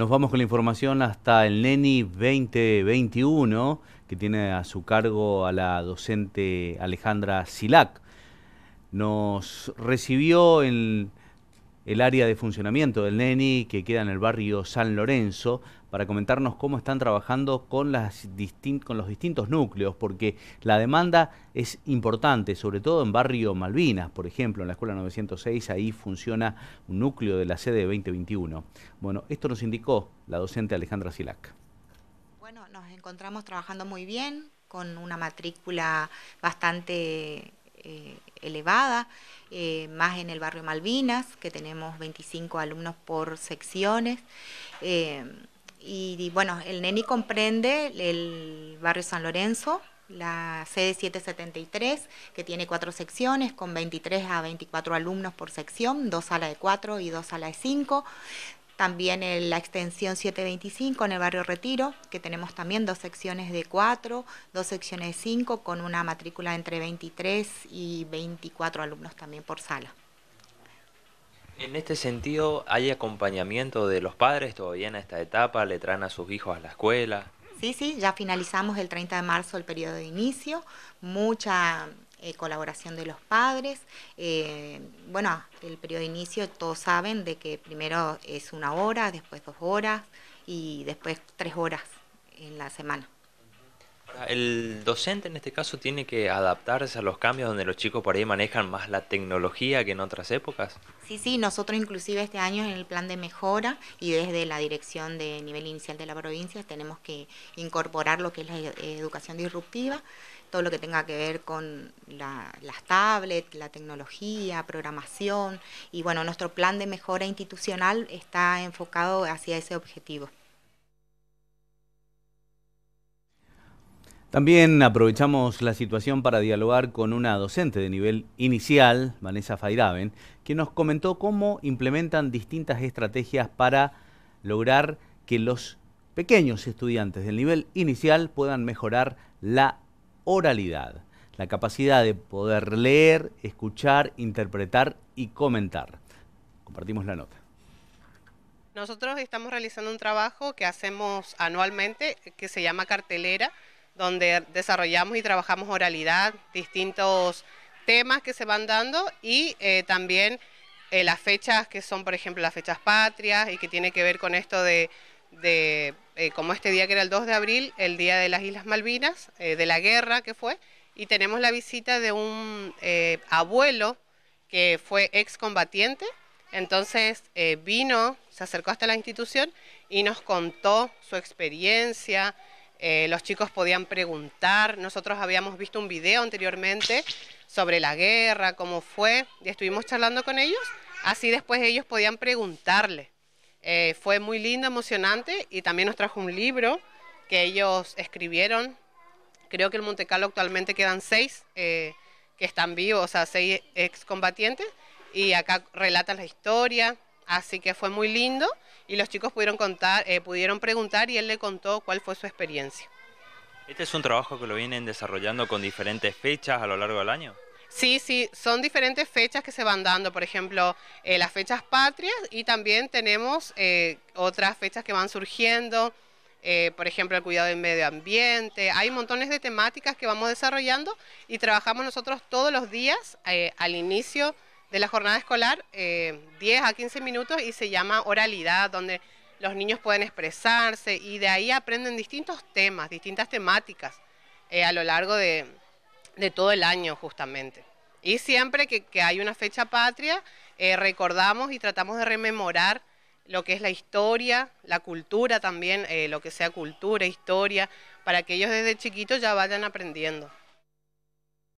Nos vamos con la información hasta el NENI 2021, que tiene a su cargo a la docente Alejandra Silac. Nos recibió en el área de funcionamiento del NENI que queda en el barrio San Lorenzo para comentarnos cómo están trabajando con, los distintos núcleos, porque la demanda es importante, sobre todo en barrio Malvinas, por ejemplo, en la Escuela 906, ahí funciona un núcleo de la sede 2021. Bueno, esto nos indicó la docente Alejandra Silac. Bueno, nos encontramos trabajando muy bien, con una matrícula bastante eh, elevada, eh, más en el barrio Malvinas, que tenemos 25 alumnos por secciones. Eh, y, y, bueno, el NENI comprende el barrio San Lorenzo, la sede 773, que tiene cuatro secciones, con 23 a 24 alumnos por sección, dos salas de cuatro y dos salas de cinco. También en la extensión 725 en el barrio Retiro, que tenemos también dos secciones de 4, dos secciones de 5, con una matrícula entre 23 y 24 alumnos también por sala. En este sentido, ¿hay acompañamiento de los padres todavía en esta etapa? ¿Le traen a sus hijos a la escuela? Sí, sí, ya finalizamos el 30 de marzo el periodo de inicio. Mucha eh, colaboración de los padres. Eh, bueno, el periodo de inicio todos saben de que primero es una hora, después dos horas y después tres horas en la semana el docente en este caso tiene que adaptarse a los cambios donde los chicos por ahí manejan más la tecnología que en otras épocas. Sí, sí, nosotros inclusive este año en el plan de mejora y desde la dirección de nivel inicial de la provincia tenemos que incorporar lo que es la educación disruptiva, todo lo que tenga que ver con las tablets, la tecnología, programación y bueno, nuestro plan de mejora institucional está enfocado hacia ese objetivo. También aprovechamos la situación para dialogar con una docente de nivel inicial, Vanessa Fairaben, que nos comentó cómo implementan distintas estrategias para lograr que los pequeños estudiantes del nivel inicial puedan mejorar la oralidad, la capacidad de poder leer, escuchar, interpretar y comentar. Compartimos la nota. Nosotros estamos realizando un trabajo que hacemos anualmente que se llama cartelera donde desarrollamos y trabajamos oralidad, distintos temas que se van dando y eh, también eh, las fechas que son, por ejemplo, las fechas patrias y que tiene que ver con esto de, eh, como este día que era el 2 de abril, el día de las Islas Malvinas, de la guerra que fue, y tenemos la visita de un abuelo que fue excombatiente, entonces vino, se acercó hasta la institución y nos contó su experiencia, eh, los chicos podían preguntar. Nosotros habíamos visto un video anteriormente sobre la guerra, cómo fue, y estuvimos charlando con ellos. Así después ellos podían preguntarle. Eh, fue muy lindo, emocionante, y también nos trajo un libro que ellos escribieron. Creo que en Monte actualmente quedan seis eh, que están vivos, o sea, seis excombatientes, y acá relatan la historia. Así que fue muy lindo y los chicos pudieron contar, eh, pudieron preguntar y él le contó cuál fue su experiencia. ¿Este es un trabajo que lo vienen desarrollando con diferentes fechas a lo largo del año? Sí, sí, son diferentes fechas que se van dando, por ejemplo, eh, las fechas patrias y también tenemos eh, otras fechas que van surgiendo, por ejemplo, el cuidado del medio ambiente, hay montones de temáticas que vamos desarrollando y trabajamos nosotros todos los días al inicio de la jornada escolar, 10 eh, a 15 minutos, y se llama oralidad, donde los niños pueden expresarse y de ahí aprenden distintos temas, distintas temáticas eh, a lo largo de, todo el año justamente. Y siempre que, hay una fecha patria, eh, recordamos y tratamos de rememorar lo que es la historia, la cultura también, lo que sea cultura, historia, para que ellos desde chiquitos ya vayan aprendiendo.